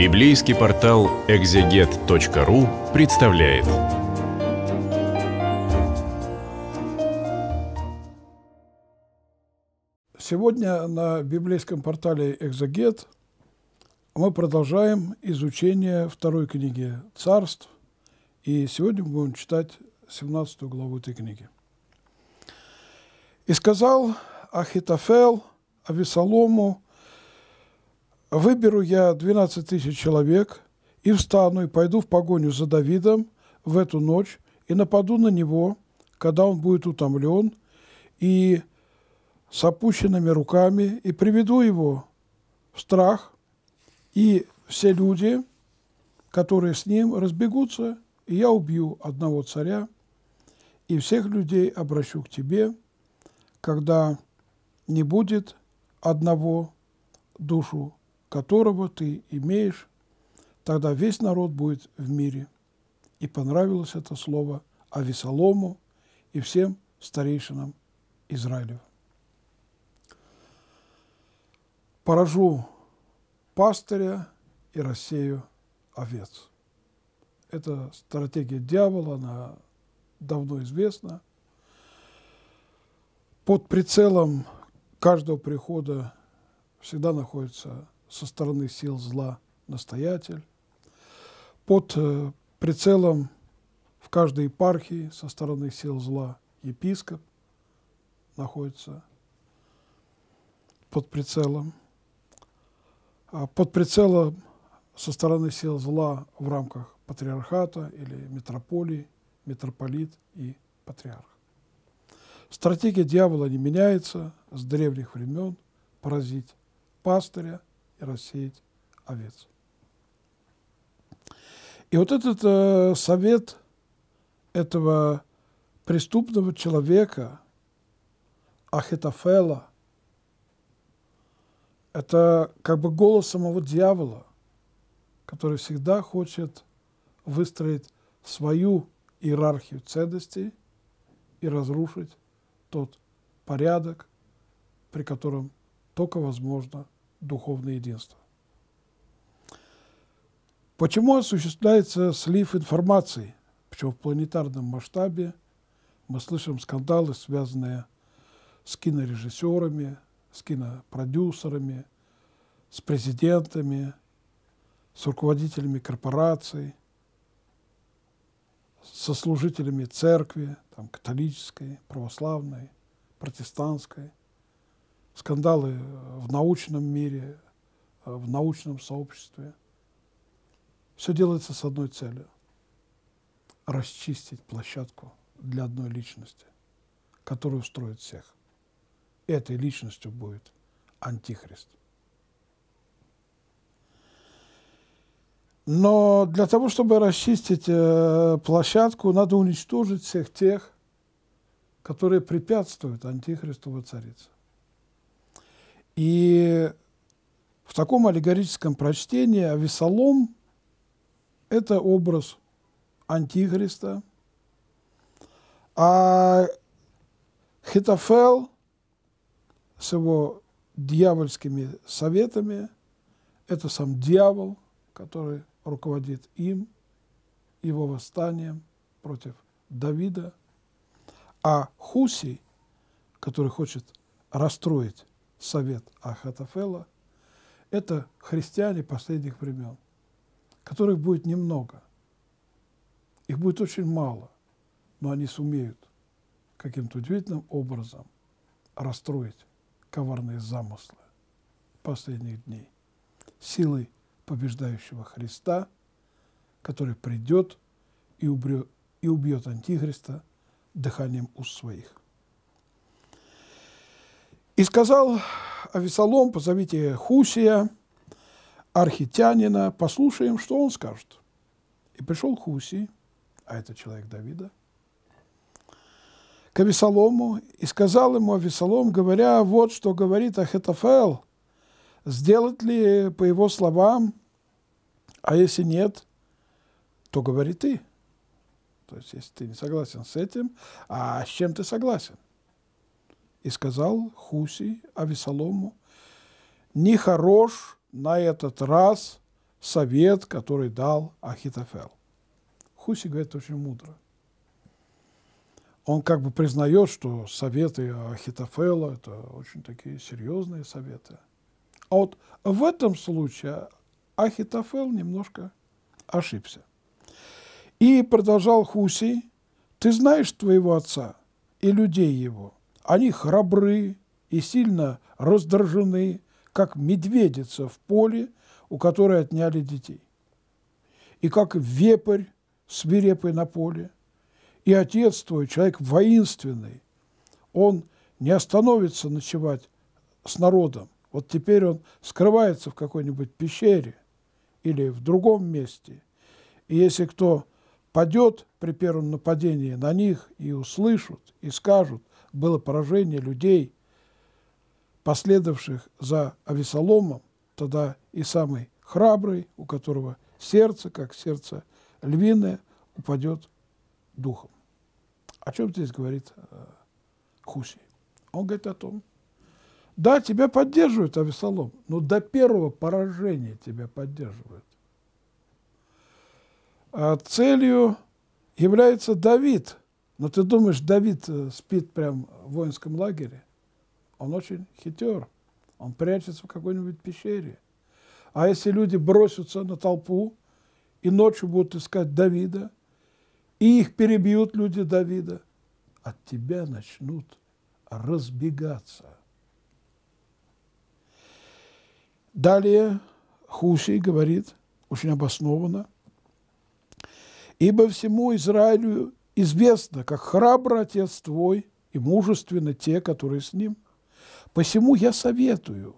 Библейский портал экзегет.ру представляет. Сегодня на библейском портале «Экзегет» мы продолжаем изучение второй книги «Царств», и сегодня мы будем читать 17 главу этой книги. «И сказал Ахитофел Авесолому, Выберу я 12 тысяч человек и встану и пойду в погоню за Давидом в эту ночь и нападу на него, когда он будет утомлен, и с опущенными руками, и приведу его в страх, и все люди, которые с ним, разбегутся, и я убью одного царя, и всех людей обращу к тебе, когда не будет одного душу которого ты имеешь, тогда весь народ будет в мире. И понравилось это слово Авесолому и всем старейшинам Израилю. Поражу пастыря и рассею овец. Это стратегия дьявола, она давно известна. Под прицелом каждого прихода всегда находится со стороны сил зла настоятель, под э, прицелом в каждой епархии со стороны сил зла епископ находится под прицелом, а под прицелом со стороны сил зла в рамках патриархата или метрополии, митрополит и патриарх. Стратегия дьявола не меняется с древних времен – поразить пастыря – и рассеять овец. И вот этот э, совет этого преступного человека, Ахитофела, это как бы голос самого дьявола, который всегда хочет выстроить свою иерархию ценностей и разрушить тот порядок, при котором только возможно – духовное единство. Почему осуществляется слив информации, причем в планетарном масштабе? Мы слышим скандалы, связанные с кинорежиссерами, с кинопродюсерами, с президентами, с руководителями корпораций, со служителями церкви, там, католической, православной, протестантской – скандалы э, в научном мире, э, в научном сообществе. Все делается с одной целью – расчистить площадку для одной личности, которая устроит всех. Этой личностью будет Антихрист. Но для того, чтобы расчистить э, площадку, надо уничтожить всех тех, которые препятствуют Антихристу воцариться. И в таком аллегорическом прочтении Авесолом – это образ Антихриста, а Хитофел с его дьявольскими советами – это сам дьявол, который руководит им, его восстанием против Давида, а Хуси, который хочет расстроить совет Ахатафела — это христиане последних времен, которых будет немного. Их будет очень мало, но они сумеют каким-то удивительным образом расстроить коварные замыслы последних дней силой побеждающего Христа, который придет и убьет, и убьет Антихриста дыханием уст своих. И сказал Авесолом, позовите Хусия, архитянина, послушаем, что он скажет. И пришел Хусий, а это человек Давида, к Авесолому и сказал ему Авесолом, говоря, вот что говорит Ахетофел, сделать ли по его словам, а если нет, то говори ты. То есть, если ты не согласен с этим, а с чем ты согласен? И сказал Хуси Авесолому, нехорош на этот раз совет, который дал Ахитофел. Хуси говорит очень мудро. Он как бы признает, что советы Ахитофела – это очень такие серьезные советы. А вот в этом случае Ахитофел немножко ошибся. И продолжал Хуси, ты знаешь твоего отца и людей его – они храбры и сильно раздражены, как медведица в поле, у которой отняли детей. И как вепрь свирепый на поле. И отец твой, человек воинственный, он не остановится ночевать с народом. Вот теперь он скрывается в какой-нибудь пещере или в другом месте. И если кто падет при первом нападении на них и услышат, и скажут, было поражение людей, последовавших за Авесоломом, тогда и самый храбрый, у которого сердце, как сердце львиное, упадет духом. О чем здесь говорит э, Хуси? Он говорит о том, да, тебя поддерживают, Авесолом, но до первого поражения тебя поддерживают. А целью является Давид, но ты думаешь, Давид э, спит прям в воинском лагере? Он очень хитер. Он прячется в какой-нибудь пещере. А если люди бросятся на толпу и ночью будут искать Давида, и их перебьют люди Давида, от тебя начнут разбегаться. Далее Хусей говорит, очень обоснованно, «Ибо всему Израилю известно, как храбр отец твой и мужественны те, которые с ним. Посему я советую,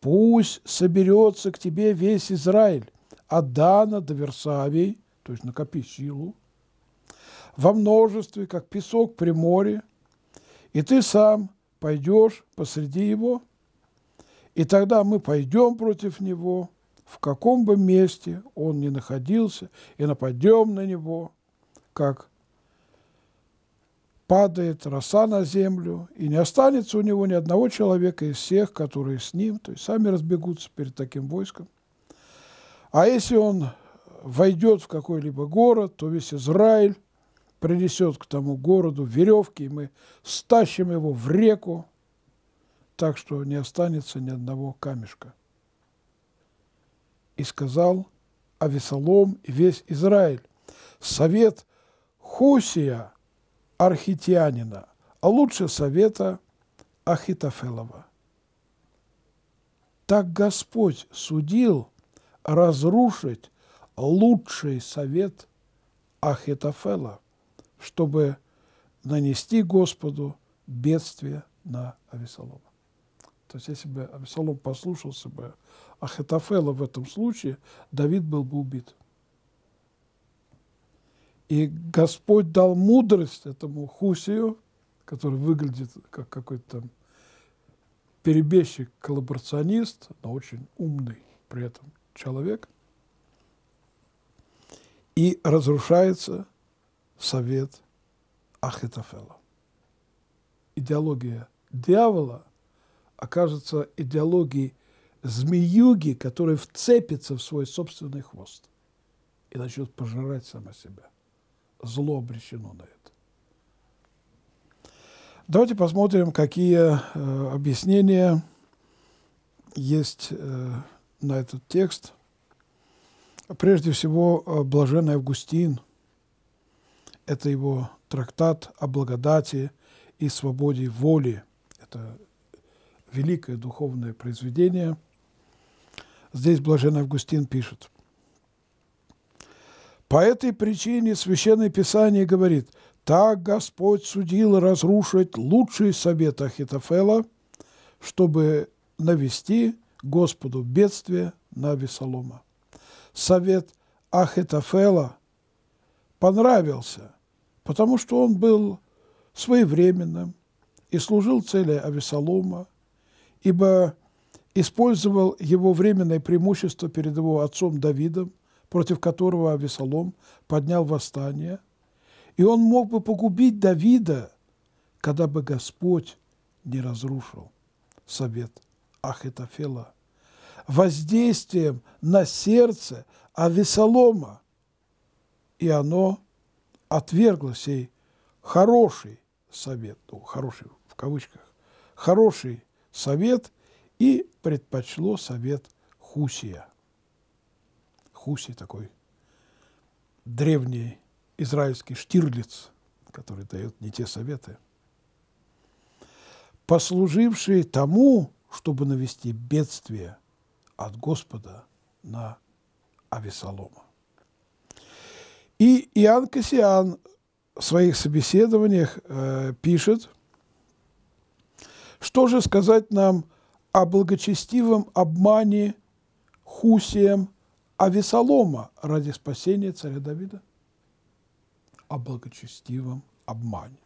пусть соберется к тебе весь Израиль, от Дана до Версавии, то есть накопи силу, во множестве, как песок при море, и ты сам пойдешь посреди его, и тогда мы пойдем против него, в каком бы месте он ни находился, и нападем на него, как падает роса на землю, и не останется у него ни одного человека из всех, которые с ним, то есть сами разбегутся перед таким войском. А если он войдет в какой-либо город, то весь Израиль принесет к тому городу веревки, и мы стащим его в реку, так что не останется ни одного камешка. И сказал Авесолом и весь Израиль, совет Хусия – архитянина, а лучше совета Ахитофелова. Так Господь судил разрушить лучший совет Ахитофела, чтобы нанести Господу бедствие на Авесолома. То есть если бы Авесолом послушался бы Ахитофела в этом случае, Давид был бы убит. И Господь дал мудрость этому Хусию, который выглядит как какой-то там перебежчик, коллаборационист, но очень умный при этом человек. И разрушается совет Ахитофела. Идеология дьявола окажется идеологией змеюги, которая вцепится в свой собственный хвост и начнет пожирать сама себя зло обречено на это. Давайте посмотрим, какие э, объяснения есть э, на этот текст. Прежде всего, э, блаженный Августин. Это его трактат о благодати и свободе воли. Это великое духовное произведение. Здесь блаженный Августин пишет – по этой причине Священное Писание говорит, «Так Господь судил разрушить лучший совет Ахитофела, чтобы навести Господу бедствие на Весолома». Совет Ахитофела понравился, потому что он был своевременным и служил цели Авесолома, ибо использовал его временное преимущество перед его отцом Давидом – против которого Авесолом поднял восстание, и он мог бы погубить Давида, когда бы Господь не разрушил совет Ахитофела воздействием на сердце Авесолома, и оно отвергло сей хороший совет, ну, хороший в кавычках, хороший совет и предпочло совет Хусия хуси такой древний израильский штирлиц, который дает не те советы, послуживший тому, чтобы навести бедствие от Господа на Авесолома. И Иоанн Кассиан в своих собеседованиях э, пишет, что же сказать нам о благочестивом обмане Хусием а Авесолома ради спасения царя Давида о благочестивом обмане.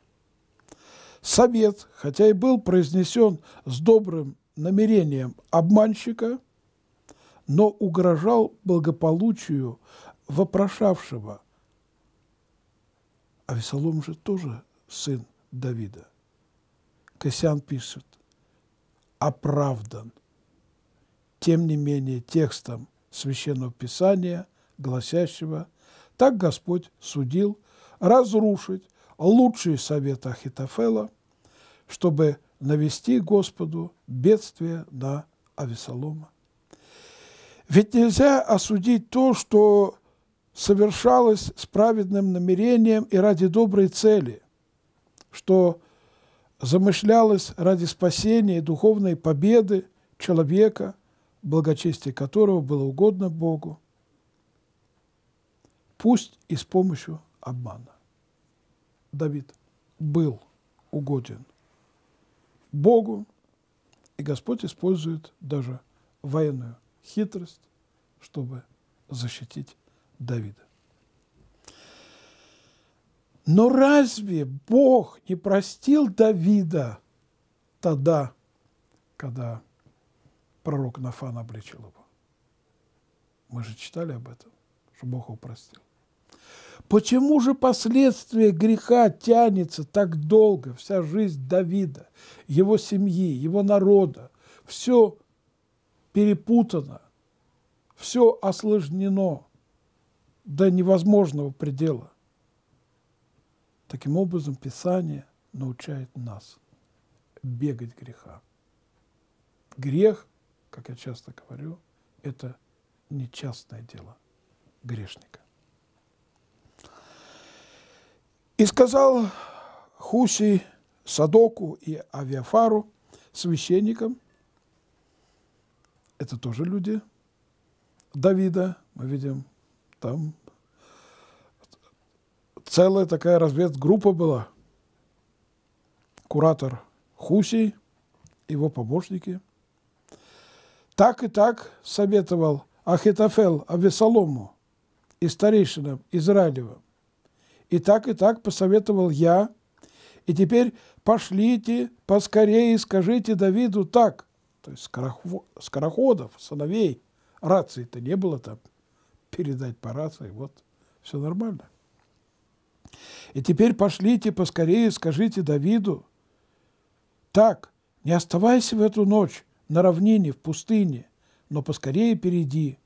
Совет, хотя и был произнесен с добрым намерением обманщика, но угрожал благополучию вопрошавшего. А Весолом же тоже сын Давида. Косян пишет, оправдан. Тем не менее, текстом – Священного Писания, гласящего «Так Господь судил разрушить лучший совет Ахитофела, чтобы навести Господу бедствие на Авесолома». Ведь нельзя осудить то, что совершалось с праведным намерением и ради доброй цели, что замышлялось ради спасения и духовной победы человека, благочестие которого было угодно Богу, пусть и с помощью обмана. Давид был угоден Богу, и Господь использует даже военную хитрость, чтобы защитить Давида. Но разве Бог не простил Давида тогда, когда пророк Нафан обличил его. Мы же читали об этом, что Бог его простил. Почему же последствия греха тянется так долго, вся жизнь Давида, его семьи, его народа? Все перепутано, все осложнено до невозможного предела. Таким образом, Писание научает нас бегать греха. Грех как я часто говорю, это не частное дело грешника. И сказал Хуси Садоку и Авиафару, священникам, это тоже люди Давида, мы видим, там целая такая разведгруппа была, куратор Хуси, его помощники – так и так советовал Ахитофел Авесолому и старейшинам Израилевым. И так и так посоветовал я. И теперь пошлите поскорее и скажите Давиду так. То есть скороходов, сыновей. Рации-то не было там. Передать по рации, вот, все нормально. И теперь пошлите поскорее и скажите Давиду так. Не оставайся в эту ночь на равнине, в пустыне, но поскорее перейди,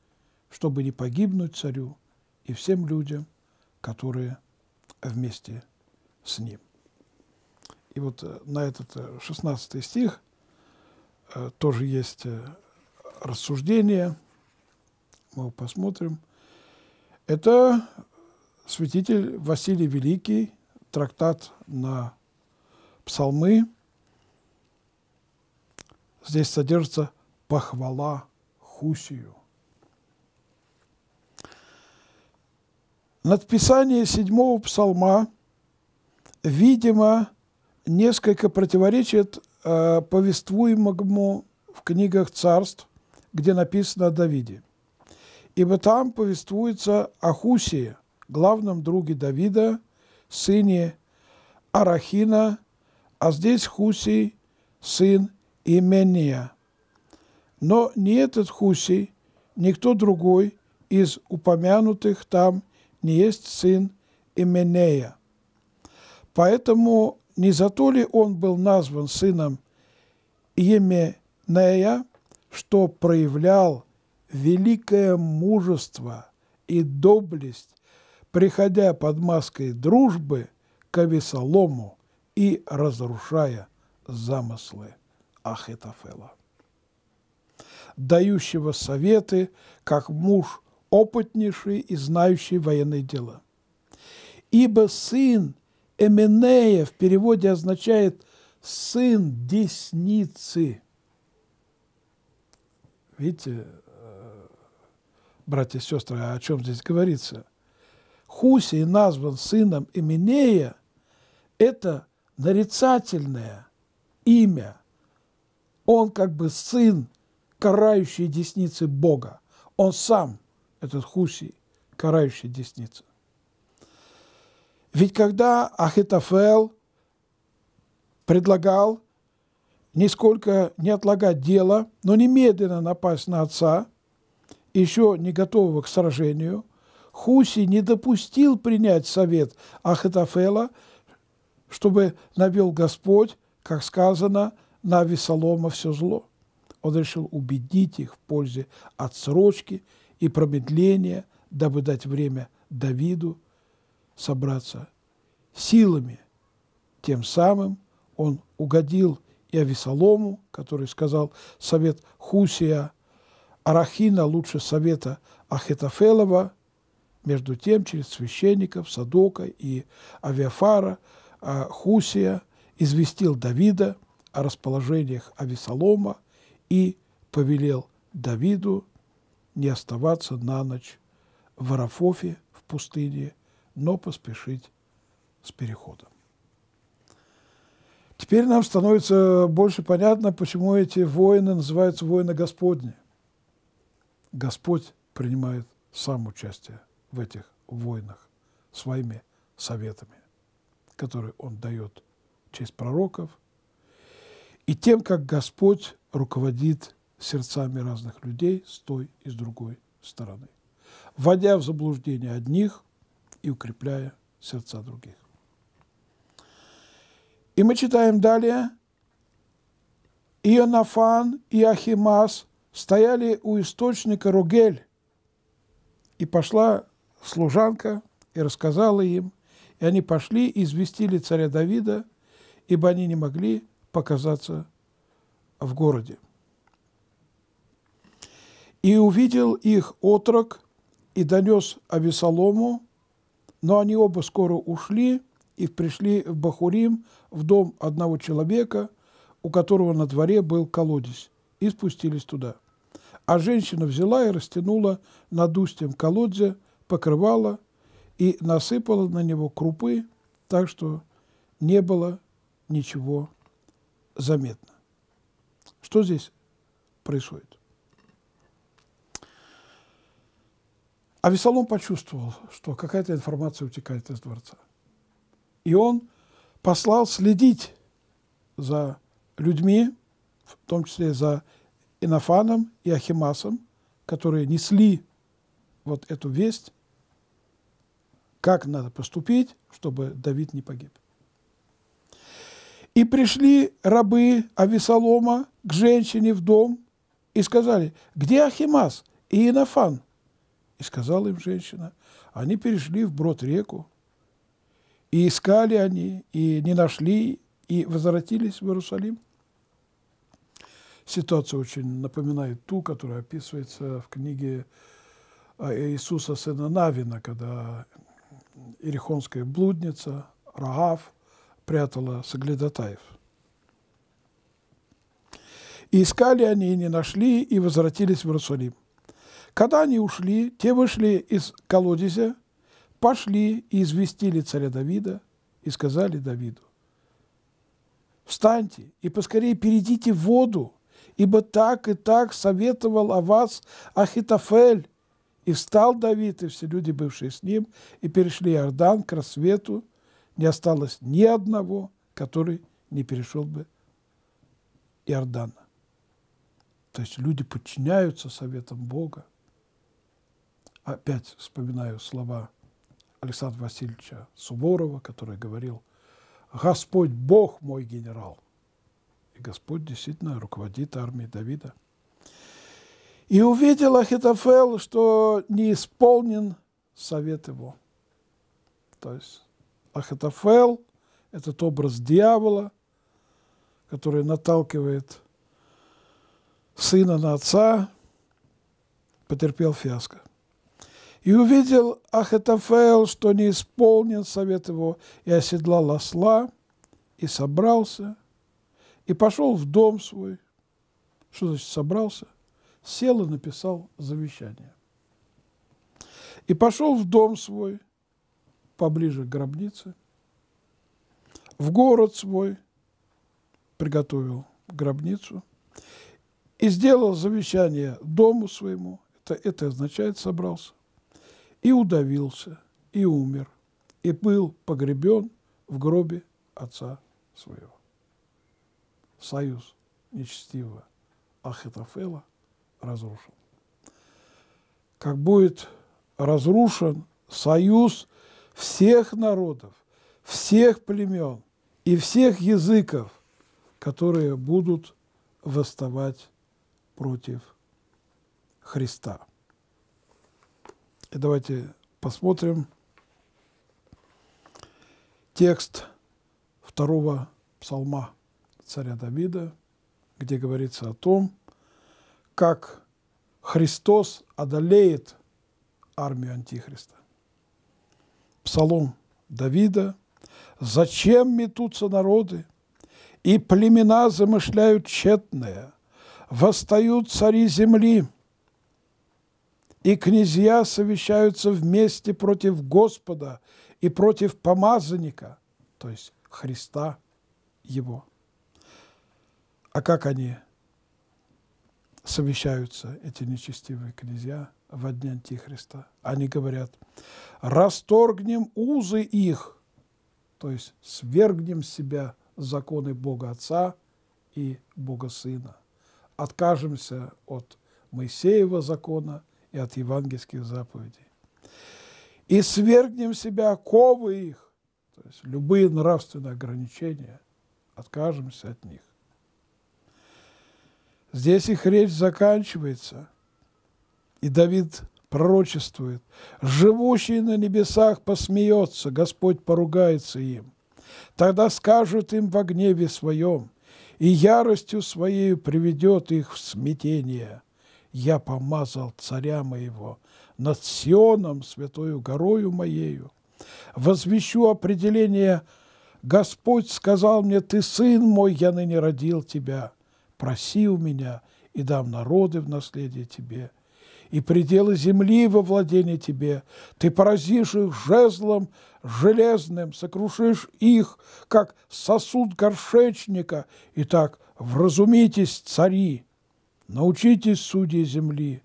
чтобы не погибнуть царю и всем людям, которые вместе с ним. И вот э, на этот 16 э, стих э, тоже есть рассуждение, мы посмотрим. Это святитель Василий Великий, трактат на псалмы, Здесь содержится похвала Хусию. Надписание седьмого псалма, видимо, несколько противоречит э, повествуемому в книгах царств, где написано о Давиде. Ибо там повествуется о Хусии, главном друге Давида, сыне Арахина, а здесь Хусий, сын и Но ни этот Хусей, никто другой из упомянутых там не есть сын Именея. Поэтому не зато ли он был назван сыном Именея, что проявлял великое мужество и доблесть, приходя под маской дружбы к Авесолому и разрушая замыслы. Ахитофела, дающего советы, как муж опытнейший и знающий военные дела. Ибо сын Эминея в переводе означает «сын десницы». Видите, э, братья и сестры, о чем здесь говорится? Хусей назван сыном Эминея – это нарицательное имя – он как бы сын карающей десницы Бога. Он сам, этот Хуси, карающий десница. Ведь когда Ахитофел предлагал нисколько не отлагать дело, но немедленно напасть на отца, еще не готового к сражению, Хуси не допустил принять совет Ахитофела, чтобы навел Господь, как сказано, на Авесолома все зло. Он решил убедить их в пользе отсрочки и промедления, дабы дать время Давиду собраться силами. Тем самым он угодил и Авесолому, который сказал совет Хусия Арахина лучше совета Ахетофелова. Между тем, через священников Садока и Авиафара а, Хусия известил Давида – о расположениях Авесолома и повелел Давиду не оставаться на ночь в Арафофе в пустыне, но поспешить с переходом. Теперь нам становится больше понятно, почему эти воины называются воины Господни. Господь принимает сам участие в этих войнах своими советами, которые он дает через пророков, и тем, как Господь руководит сердцами разных людей с той и с другой стороны, вводя в заблуждение одних и укрепляя сердца других. И мы читаем далее. Ионафан и Ахимас стояли у источника Ругель, и пошла служанка и рассказала им, и они пошли и известили царя Давида, ибо они не могли показаться в городе. И увидел их отрок и донес Авесолому, но они оба скоро ушли и пришли в Бахурим, в дом одного человека, у которого на дворе был колодец, и спустились туда. А женщина взяла и растянула над устьем колодца покрывала и насыпала на него крупы, так что не было ничего заметно. Что здесь происходит? А почувствовал, что какая-то информация утекает из дворца. И он послал следить за людьми, в том числе за Инофаном и Ахимасом, которые несли вот эту весть, как надо поступить, чтобы Давид не погиб. И пришли рабы Авесолома к женщине в дом и сказали, где Ахимас и Инофан? И сказала им женщина, они перешли вброд реку, и искали они, и не нашли, и возвратились в Иерусалим. Ситуация очень напоминает ту, которая описывается в книге а, Иисуса сына Навина, когда ирихонская блудница Рагав – прятала Саглядатаев. И искали они, и не нашли, и возвратились в Иерусалим. Когда они ушли, те вышли из колодезя, пошли и известили царя Давида, и сказали Давиду, «Встаньте и поскорее перейдите в воду, ибо так и так советовал о вас Ахитофель». И встал Давид и все люди, бывшие с ним, и перешли Иордан к рассвету, не осталось ни одного, который не перешел бы Иордана. То есть люди подчиняются советам Бога. Опять вспоминаю слова Александра Васильевича Суворова, который говорил «Господь Бог мой генерал». И Господь действительно руководит армией Давида. И увидел Ахитофел, что не исполнен совет его. То есть Ахатофел, этот образ дьявола, который наталкивает сына на отца, потерпел фиаско. И увидел Ахатофел, что не исполнен совет его, и оседлал осла, и собрался, и пошел в дом свой. Что значит собрался? Сел и написал завещание. И пошел в дом свой – поближе к гробнице, в город свой приготовил гробницу и сделал завещание дому своему, это, это означает собрался, и удавился, и умер, и был погребен в гробе отца своего. Союз нечестивого Ахитофела разрушен. Как будет разрушен союз всех народов, всех племен и всех языков, которые будут восставать против Христа. И давайте посмотрим текст второго псалма царя Давида, где говорится о том, как Христос одолеет армию Антихриста псалом Давида, «Зачем метутся народы, и племена замышляют тщетное, восстают цари земли, и князья совещаются вместе против Господа и против помазанника, то есть Христа его». А как они совещаются, эти нечестивые князья – во дне Антихриста. Они говорят, расторгнем узы их, то есть свергнем с себя законы Бога Отца и Бога Сына. Откажемся от Моисеева закона и от евангельских заповедей. И свергнем себя оковы их, то есть любые нравственные ограничения, откажемся от них. Здесь их речь заканчивается – и Давид пророчествует, «Живущий на небесах посмеется, Господь поругается им. Тогда скажут им во гневе своем, и яростью своей приведет их в смятение. Я помазал царя моего над Сионом, святою горою моею. Возвещу определение Господь сказал мне, ты сын мой, я ныне родил тебя. Проси у меня, и дам народы в наследие тебе» и пределы земли во владение тебе. Ты поразишь их жезлом железным, сокрушишь их, как сосуд горшечника. Итак, вразумитесь, цари, научитесь, судьи земли,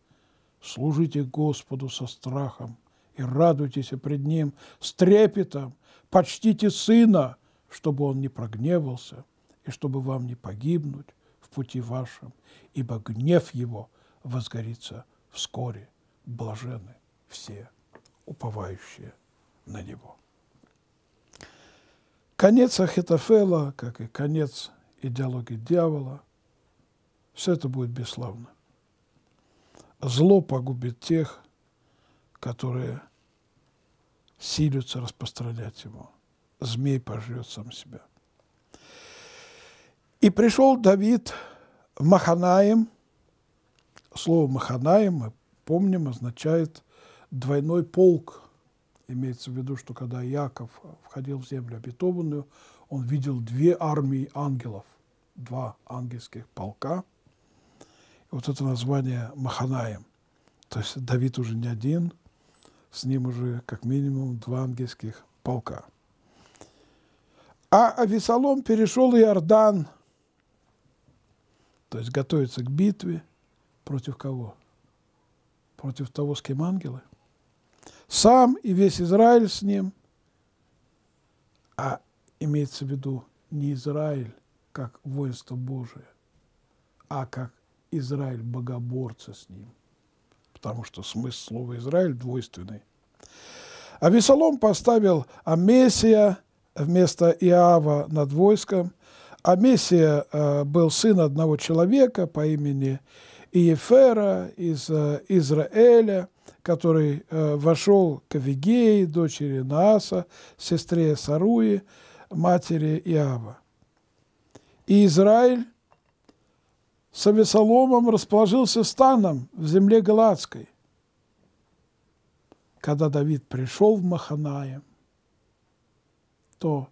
служите Господу со страхом и радуйтесь пред Ним с трепетом, почтите Сына, чтобы Он не прогневался и чтобы вам не погибнуть в пути вашем, ибо гнев Его возгорится вскоре блажены все уповающие на Него. Конец Ахитофела, как и конец идеологии дьявола, все это будет бесславно. Зло погубит тех, которые силятся распространять его. Змей пожрет сам себя. И пришел Давид в Маханаем – слово «маханаем», мы помним, означает «двойной полк». Имеется в виду, что когда Яков входил в землю обетованную, он видел две армии ангелов, два ангельских полка. И вот это название «маханаем». То есть Давид уже не один, с ним уже как минимум два ангельских полка. А Авесолом перешел Иордан, то есть готовится к битве – Против кого? Против того, с кем ангелы? Сам и весь Израиль с ним. А имеется в виду не Израиль как воинство Божие, а как Израиль богоборца с ним. Потому что смысл слова Израиль двойственный. А Весолом поставил Амесия вместо Иава над войском. Амесия э, был сын одного человека по имени Иава Иефера из э, Израиля, который э, вошел к Авигеи, дочери Нааса, сестре Саруи, матери Иава. И Израиль с Авесоломом расположился станом в земле Галатской, когда Давид пришел в Маханаем то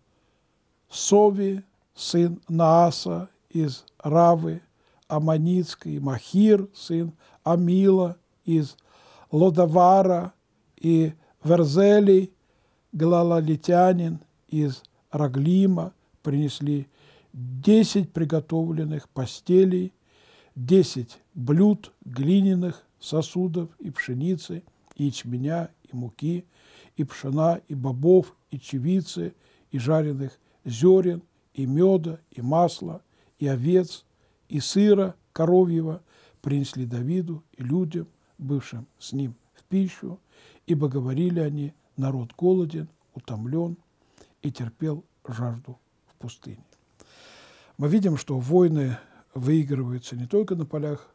Сови, сын Нааса из Равы, Аманицкий, Махир, сын Амила из Лодовара и Верзелий, Глалалитянин из Раглима принесли десять приготовленных постелей, десять блюд глиняных сосудов и пшеницы, и ячменя, и муки, и пшена, и бобов, и чевицы, и жареных зерен, и меда, и масла, и овец, и сыра коровьего принесли Давиду и людям, бывшим с ним в пищу, ибо говорили они, народ голоден, утомлен и терпел жажду в пустыне. Мы видим, что войны выигрываются не только на полях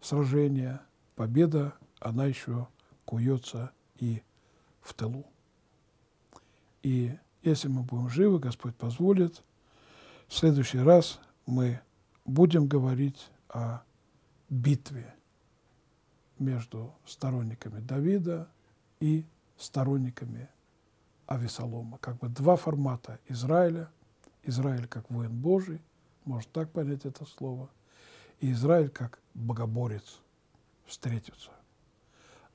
сражения, победа, она еще куется и в тылу. И если мы будем живы, Господь позволит, в следующий раз мы будем говорить о битве между сторонниками Давида и сторонниками Авесолома. Как бы два формата Израиля. Израиль как воин Божий, может так понять это слово, и Израиль как богоборец встретятся.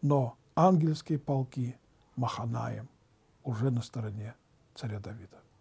Но ангельские полки Маханаем уже на стороне царя Давида.